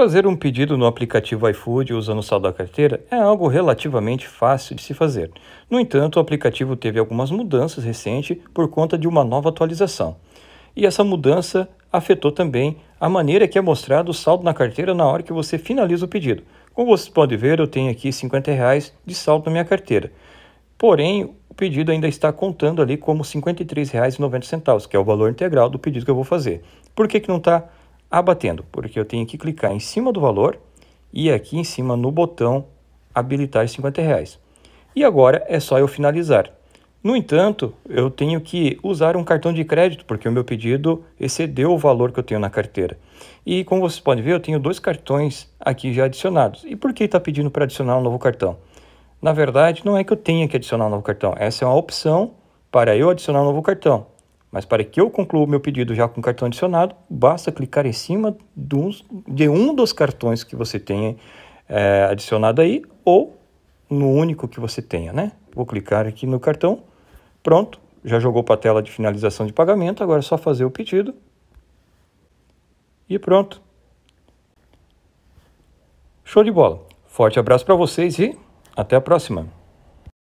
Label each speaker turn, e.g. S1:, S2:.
S1: Fazer um pedido no aplicativo iFood usando o saldo da carteira é algo relativamente fácil de se fazer. No entanto, o aplicativo teve algumas mudanças recentes por conta de uma nova atualização. E essa mudança afetou também a maneira que é mostrado o saldo na carteira na hora que você finaliza o pedido. Como vocês podem ver, eu tenho aqui R$ reais de saldo na minha carteira. Porém, o pedido ainda está contando ali como R$ 53,90, que é o valor integral do pedido que eu vou fazer. Por que, que não está abatendo, porque eu tenho que clicar em cima do valor e aqui em cima no botão habilitar os 50 reais. E agora é só eu finalizar. No entanto, eu tenho que usar um cartão de crédito, porque o meu pedido excedeu o valor que eu tenho na carteira. E como vocês podem ver, eu tenho dois cartões aqui já adicionados. E por que está pedindo para adicionar um novo cartão? Na verdade, não é que eu tenha que adicionar um novo cartão. Essa é uma opção para eu adicionar um novo cartão. Mas para que eu conclua o meu pedido já com cartão adicionado, basta clicar em cima de um dos cartões que você tenha é, adicionado aí ou no único que você tenha, né? Vou clicar aqui no cartão, pronto, já jogou para a tela de finalização de pagamento, agora é só fazer o pedido e pronto. Show de bola. Forte abraço para vocês e até a próxima.